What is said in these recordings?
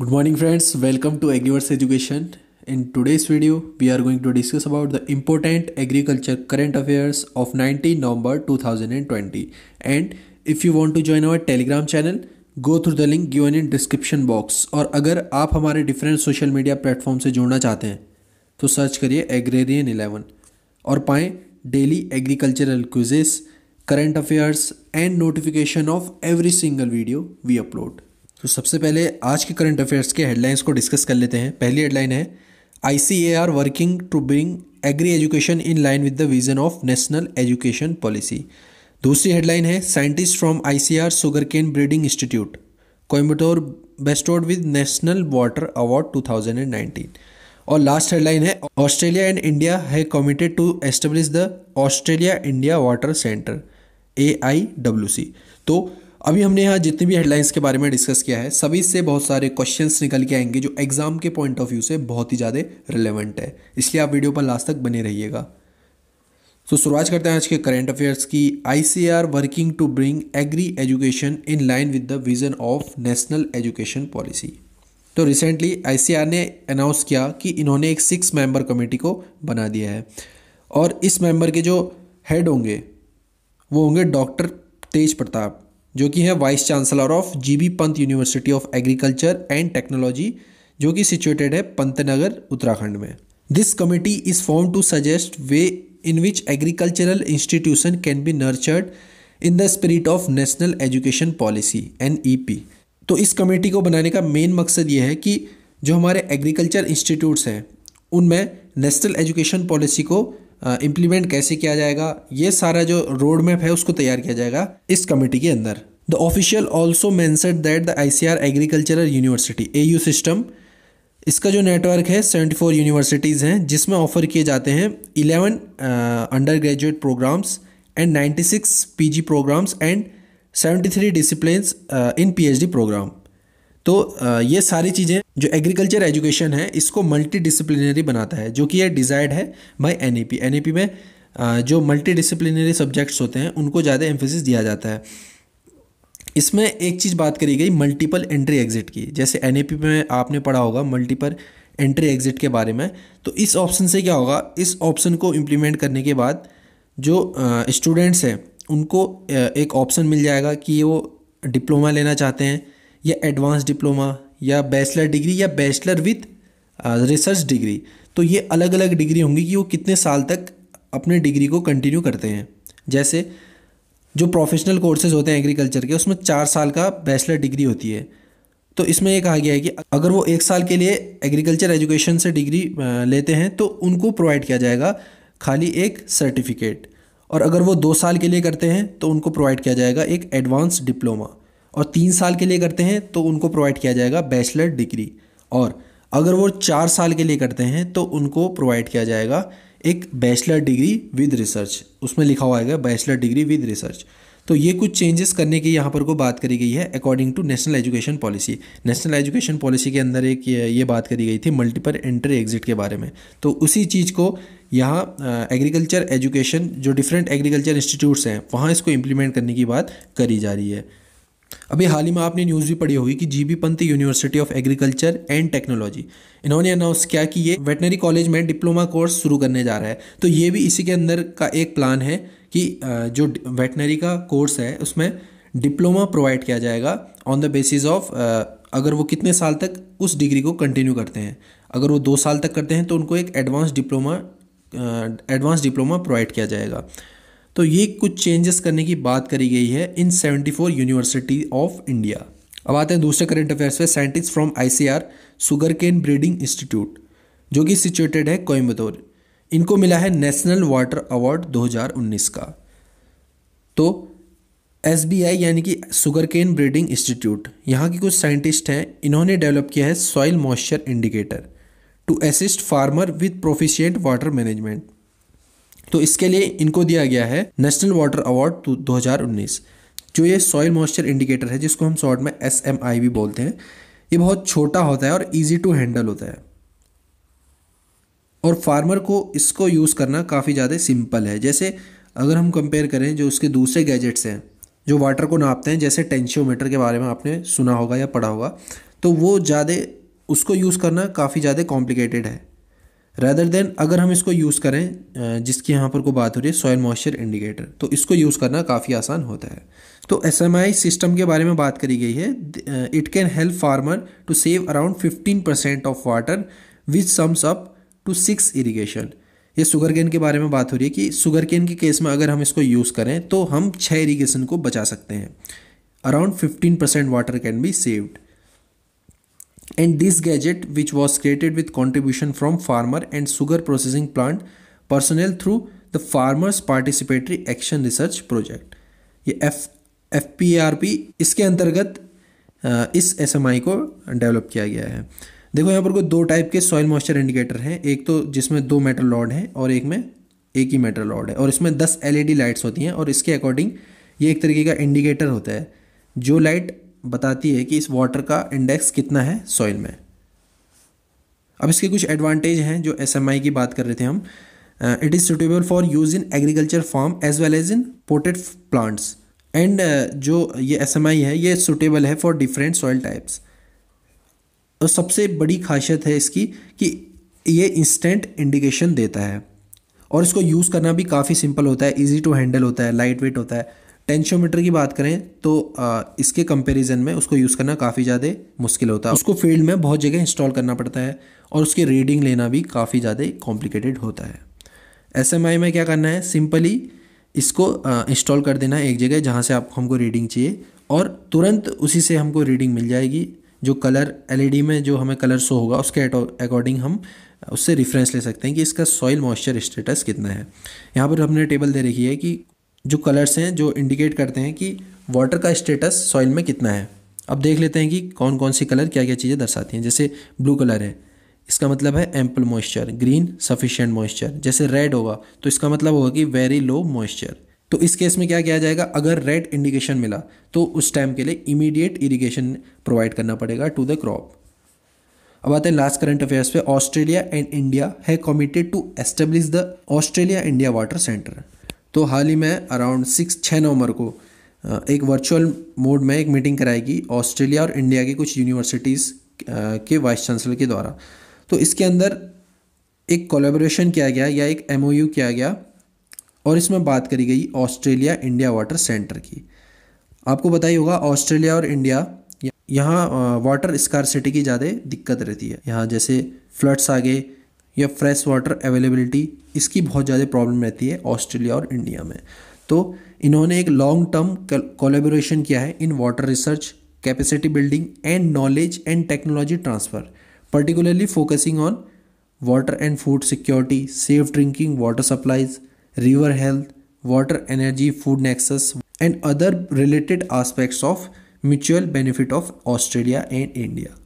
good morning friends welcome to Agriverse education in today's video we are going to discuss about the important agriculture current affairs of nineteen November two thousand and twenty and if you want to join our Telegram channel go through the link given in description box और अगर आप हमारे different social media platform से जुड़ना चाहते हैं तो search करिए एग्रेरियन इलेवन और पाएँ daily agricultural quizzes current affairs and notification of every single video we upload तो सबसे पहले आज के करंट अफेयर्स के हेडलाइंस को डिस्कस कर लेते हैं पहली हेडलाइन है I C A R working to bring agri education in line with the vision of national education policy दूसरी हेडलाइन है scientist from I C R sugar cane breeding institute Coimbatore bestowed with national water award 2019 और last headline है Australia and India है committed to establish the Australia India water centre A I W C तो अभी हमने यहाँ जितनी भी headlines के बारे में डिस्कस किया है सभी से बहुत सारे क्वेश्चंस निकल के आएंगे जो एग्ज़ाम के पॉइंट ऑफ व्यू से बहुत ही ज़्यादा रिलेवेंट है इसलिए आप वीडियो पर लास्ट तक बने रहिएगा तो so, शुरुआत करते हैं आज के करेंट अफेयर्स की I working to bring agri education in line with the vision of national education policy तो रिसेंटली आई ने अनाउंस किया कि इन्होंने एक सिक्स मेंबर कमेटी को बना दिया है और इस मेंबर के जो हेड होंगे वो होंगे डॉक्टर तेज प्रताप जो कि है vice chancellor of GB Pant university of agriculture and technology जो कि सिचुएटेड है पंतनगर उत्तराखंड में this committee is form to suggest way in which agricultural institution can be nurtured in the spirit of national education policy N तो इस committee को बनाने का main मकसद ये है कि जो हमारे एग्रीकल्चर इंस्टीट्यूट्स हैं उनमें नेशनल एजुकेशन पॉलिसी को इम्प्लीमेंट कैसे किया जाएगा ये सारा जो रोड मैप है उसको तैयार किया जाएगा इस कमेटी के अंदर the official also mentioned that the I C R agricultural university A U system इसका जो नेटवर्क है सेवेंटी फोर यूनिवर्सिटीज़ हैं जिसमें ऑफ़र किए जाते हैं eleven undergraduate programmes and ninety six P G programmes and seventy three discipline in P H D programme तो ये सारी चीज़ें जो एग्रीकल्चर एजुकेशन है इसको मल्टीडिसिप्लिनरी बनाता है जो कि ये डिज़ायर्ड है बाय एनईपी पी में जो मल्टी डिसिप्लिनरी सब्जेक्ट्स होते हैं उनको ज़्यादा एम्फोसिस दिया जाता है इसमें एक चीज़ बात करी गई मल्टीपल एंट्री एग्जिट की जैसे एन में आपने पढ़ा होगा मल्टीपल एंट्री एग्जिट के बारे में तो इस ऑप्शन से क्या होगा इस ऑप्शन को इम्प्लीमेंट करने के बाद जो स्टूडेंट्स हैं उनको एक ऑप्शन मिल जाएगा कि वो डिप्लोमा लेना चाहते हैं या एडवांस डिप्लोमा या बैचलर डिग्री या बैचलर विथ रिसर्च डिग्री तो ये अलग अलग डिग्री होंगी कि वो कितने साल तक अपने डिग्री को कंटिन्यू करते हैं जैसे जो प्रोफेशनल कोर्सेज होते हैं एग्रीकल्चर के उसमें चार साल का बैचलर डिग्री होती है तो इसमें यह कहा गया है कि अगर वो एक साल के लिए एग्रीकल्चर एजुकेशन से डिग्री uh, लेते हैं तो उनको प्रोवाइड किया जाएगा खाली एक सर्टिफिकेट और अगर वो दो साल के लिए करते हैं तो उनको प्रोवाइड किया जाएगा एक एडवांस डिप्लोमा और तीन साल के लिए करते हैं तो उनको प्रोवाइड किया जाएगा बैचलर डिग्री और अगर वो चार साल के लिए करते हैं तो उनको प्रोवाइड किया जाएगा एक बैचलर डिग्री विद रिसर्च उसमें लिखा हुआ है बैचलर डिग्री विद रिसर्च तो ये कुछ चेंजेस करने की यहाँ पर को बात करी गई है according to national education policy national education policy के अंदर एक ये बात करी गई थी मल्टीपल एंट्री एग्जिट के बारे में तो उसी चीज़ को यहाँ एग्रीकल्चर एजुकेशन जो डिफरेंट एग्रीकल्चर इंस्टीट्यूट्स हैं वहाँ इसको इम्प्लीमेंट करने की बात करी जा रही है अभी हाल ही में आपने न्यूज़ भी पढ़ी होगी कि GB Pant university of agriculture and technology इन्होंने अनाउंस किया कि ये वेटनरी कॉलेज में डिप्लोमा कोर्स शुरू करने जा रहा है तो ये भी इसी के अंदर का एक प्लान है कि जो वेटनरी का कोर्स है उसमें डिप्लोमा प्रोवाइड किया जाएगा ऑन द बेसिस ऑफ अगर वो कितने साल तक उस डिग्री को कंटिन्यू करते हैं अगर वो दो साल तक करते हैं तो उनको एक advance diploma advance diploma provide किया जाएगा तो ये कुछ चेंजेस करने की बात करी गई है इन 74 यूनिवर्सिटी ऑफ इंडिया अब आते हैं दूसरे करंट अफेयर्स पे scientist from I C R sugar cane breeding institute जो कि सिचुएटेड है कोयम्बतौर इनको मिला है नेशनल वाटर अवार्ड 2019 का तो एस यानी कि सुगर केन ब्रीडिंग इंस्टीट्यूट यहाँ के कुछ साइंटिस्ट हैं इन्होंने डेवलप किया है soil moisture indicator to assist farmer with proficient water management तो इसके लिए इनको दिया गया है नेशनल वाटर अवार्ड 2019 जो ये सॉइल मॉइस्चर इंडिकेटर है जिसको हम शॉर्ट में एस भी बोलते हैं ये बहुत छोटा होता है और ईजी टू हैंडल होता है और फार्मर को इसको यूज़ करना काफ़ी ज़्यादा सिंपल है जैसे अगर हम कंपेयर करें जो उसके दूसरे गैजेट्स हैं जो वाटर को नापते हैं जैसे टेंशियोमीटर के बारे में आपने सुना होगा या पढ़ा होगा तो वो ज़्यादा उसको यूज़ करना काफ़ी ज़्यादा कॉम्प्लिकेटेड है रैदर देन अगर हम इसको यूज़ करें जिसकी यहाँ पर को बात हो रही है सॉयल मॉइस्चर इंडिकेटर तो इसको यूज़ करना काफ़ी आसान होता है तो एस सिस्टम के बारे में बात करी गई है it can help farmer to save around fifteen percent of water which sums up to six irrigation ये शुगर केन के बारे में बात हो रही है कि शुगर केन के केस में अगर हम इसको यूज़ करें तो हम छः इरीगेशन को बचा सकते हैं around fifteen percent water can be saved and this gadget which was created with contribution from farmer and sugar processing plant personnel through the farmers participatory action research project ये F F P R P इसके अंतर्गत इस S M आई को develop किया गया है देखो यहाँ पर कोई दो टाइप के सॉइल मॉइस्चर इंडिकेटर हैं एक तो जिसमें दो मेटल लॉड हैं और एक में एक ही मेटल लॉड है और इसमें दस एलईडी लाइट्स होती हैं और इसके अकॉर्डिंग ये एक तरीके का इंडिकेटर होता है जो लाइट बताती है कि इस वाटर का इंडेक्स कितना है सॉइल में अब इसके कुछ एडवांटेज हैं जो एस की बात कर रहे थे हम it is suitable for use in agriculture farm as well as in potted plants and जो ये एस है ये सुटेबल है फॉर डिफरेंट सॉइल टाइप्स और सबसे बड़ी खासियत है इसकी कि ये इंस्टेंट इंडिकेशन देता है और इसको यूज़ करना भी काफ़ी सिंपल होता है इजी टू हैंडल होता है लाइट वेट होता है टेंशोमीटर की बात करें तो इसके कंपैरिजन में उसको यूज़ करना काफ़ी ज़्यादा मुश्किल होता है उसको फील्ड में बहुत जगह इंस्टॉल करना पड़ता है और उसकी रीडिंग लेना भी काफ़ी ज़्यादा कॉम्प्लिकेटेड होता है एस में क्या करना है सिंपली इसको इंस्टॉल कर देना है एक जगह जहाँ से आपको हमको रीडिंग चाहिए और तुरंत उसी से हमको रीडिंग मिल जाएगी जो कलर एल e में जो हमें कलर शो होगा उसके अकॉर्डिंग हम उससे रिफरेंस ले सकते हैं कि इसका सॉइल मॉइस्चर स्टेटस कितना है यहाँ पर हमने टेबल दे रखी है कि जो कलर्स हैं जो इंडिकेट करते हैं कि वाटर का स्टेटस सॉइल में कितना है अब देख लेते हैं कि कौन कौन सी कलर क्या क्या चीज़ें दर्शाती हैं जैसे ब्लू कलर है इसका मतलब है ample moisture green sufficient moisture जैसे रेड होगा तो इसका मतलब होगा कि वेरी लो मॉइस्चर तो इस केस में क्या किया जाएगा अगर रेड इंडिकेशन मिला तो उस टाइम के लिए इमीडिएट इरीगेशन प्रोवाइड करना पड़ेगा टू द क्रॉप अब आते हैं लास्ट करंट अफेयर्स पे ऑस्ट्रेलिया एंड इंडिया है committed to establish the Australia India water centre तो हाल ही में अराउंड सिक्स छः नवंबर को एक वर्चुअल मोड में एक मीटिंग कराएगी ऑस्ट्रेलिया और इंडिया की कुछ यूनिवर्सिटीज़ के वाइस चांसलर के द्वारा तो इसके अंदर एक कोलेबोरेशन किया गया या एक एम किया गया और इसमें बात करी गई ऑस्ट्रेलिया इंडिया वाटर सेंटर की आपको बताइए होगा ऑस्ट्रेलिया और इंडिया यहाँ वाटर स्कारसिटी की ज़्यादा दिक्कत रहती है यहाँ जैसे फ्लड्स आ गए या फ्रेश वाटर अवेलेबिलिटी इसकी बहुत ज़्यादा प्रॉब्लम रहती है ऑस्ट्रेलिया और इंडिया में तो इन्होंने एक लॉन्ग टर्म कोलेबोरेशन किया है in water research capacity building and knowledge and technology transfer particularly focusing on water and food security safe drinking water supplies river health water energy food nexus and other related aspects of mutual benefit of Australia and India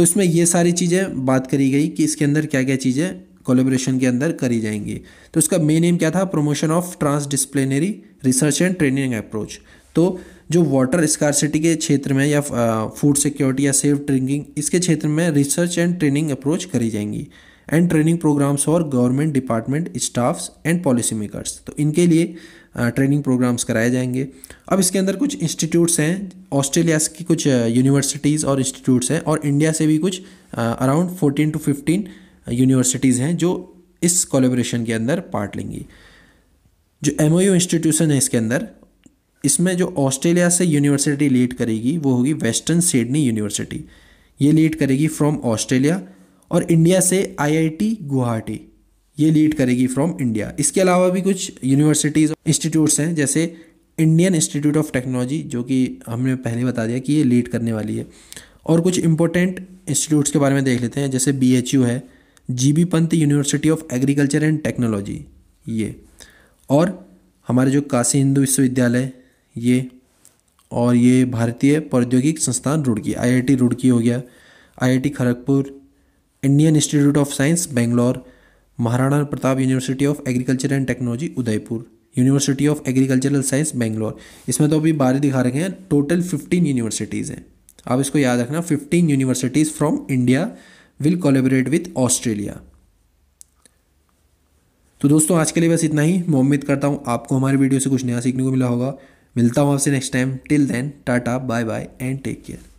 तो इसमें ये सारी चीज़ें बात करी गई कि इसके अंदर क्या क्या चीज़ें कोलेब्रेशन के अंदर करी जाएंगी तो इसका मेन एम क्या था promotion of transdisciplinary research and training approach तो जो वाटर स्कारसिटी के क्षेत्र में या फूड सिक्योरिटी या सेफ ड्रिंकिंग इसके क्षेत्र में रिसर्च एंड ट्रेनिंग अप्रोच करी जाएंगी and training programmes for government department staffs and policy makers तो इनके लिए ट्रेनिंग प्रोग्राम्स कराए जाएंगे अब इसके अंदर कुछ इंस्टीट्यूट्स हैं ऑस्ट्रेलिया की कुछ यूनिवर्सिटीज़ और इंस्टीट्यूट्स हैं और इंडिया से भी कुछ around fourteen to fifteen universities हैं जो इस कोलेब्रेशन के अंदर पार्ट लेंगी जो एम इंस्टीट्यूशन है इसके अंदर इसमें जो ऑस्ट्रेलिया से यूनिवर्सिटी लीड करेगी वो होगी वेस्टर्न सिडनी यूनिवर्सिटी ये लीड करेगी फ्रॉम ऑस्ट्रेलिया और इंडिया से आईआईटी गुवाहाटी ये लीड करेगी फ्रॉम इंडिया इसके अलावा भी कुछ यूनिवर्सिटीज़ इंस्टीट्यूट्स हैं जैसे इंडियन इंस्टीट्यूट ऑफ टेक्नोलॉजी जो कि हमने पहले बता दिया कि ये लीड करने वाली है और कुछ इंपॉर्टेंट इंस्टीट्यूट्स के बारे में देख लेते हैं जैसे बी एच यू है G B Pant university of agriculture and Technology ये और हमारे जो काशी हिंदू विश्वविद्यालय ये और ये भारतीय प्रौद्योगिक संस्थान रुड़की आईआईटी रुड़की हो गया IIT Kharagpur Indian Institute of Science Bangalore Maharana Pratap University of agriculture and Technology Udaipur University of Agricultural Science Bangalore इसमें तो अभी बारह दिखा रखे हैं टोटल फिफ्टीन यूनिवर्सिटीज़ हैं आप इसको याद रखना fifteen universities from India will collaborate with Australia तो दोस्तों आज के लिए बस इतना ही मैं उम्मीद करता हूँ आपको हमारे वीडियो से कुछ नया सीखने को मिला होगा मिलता हूँ आपसे next time till then tata bye bye and take care